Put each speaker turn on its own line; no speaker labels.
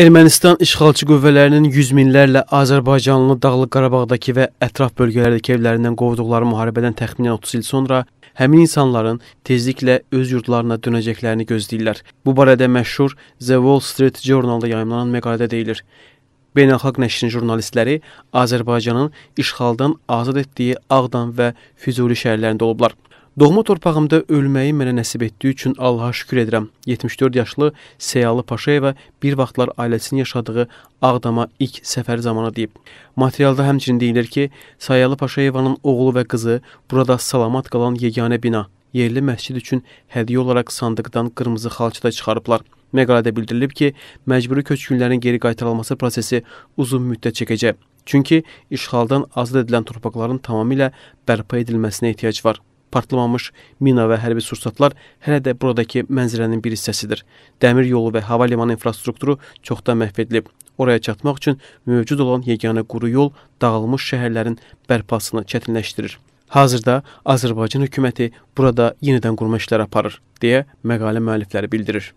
Ermənistan işğalçı qüvvələrinin yüz minlərlə Azərbaycanlı Dağlıq Qarabağdakı və ətraf bölgələrdəki evlərindən qovduqları müharibədən təxminən 30 il sonra həmin insanların tezliklə öz yurdlarına dönəcəklərini gözləyirlər. Bu barədə məşhur The Wall Street Journal-da yayımlanan məqalədə deyilir. Beynəlxalq nəşrin jurnalistləri Azərbaycanın işğaldan azad etdiyi Ağdam və Füzuli şəhərlərində olublar. Doğma torpağımda ölməyi mənə nəsib etdiyi üçün Allaha şükür edirəm. 74 yaşlı Seyalı Paşayeva bir vaxtlar ailəsinin yaşadığı Ağdama ilk səfər zamanı deyib. Materialda həmçinin deyilir ki, Sayalı Paşayevanın oğlu və qızı burada salamat qalan yeganə bina, yerli məscid üçün hədiyyə olaraq sandıqdan qırmızı xalçada çıxarıblar. Məqalədə bildirilib ki, məcburi köçkünlərin geri qaytarılması prosesi uzun müddət çəkəcək. Çünki işğaldan azad edilən torpaqların tamamilə bərpa edilməsinə ehtiyac var. Partlamamış mina və hərbi sursatlar hələ də buradakı mənzərənin bir hissəsidir. Dəmir yolu və hava limanı infrastrukturu çoxdan məhv edilib. Oraya çatmaq üçün mövcud olan yeganə quru yol dağılmış şəhərlərin bərpasını çətinləşdirir. Hazırda Azərbaycan hökuməti burada yenidən qurma işləri aparır, deyə məqalə müəllifləri bildirir.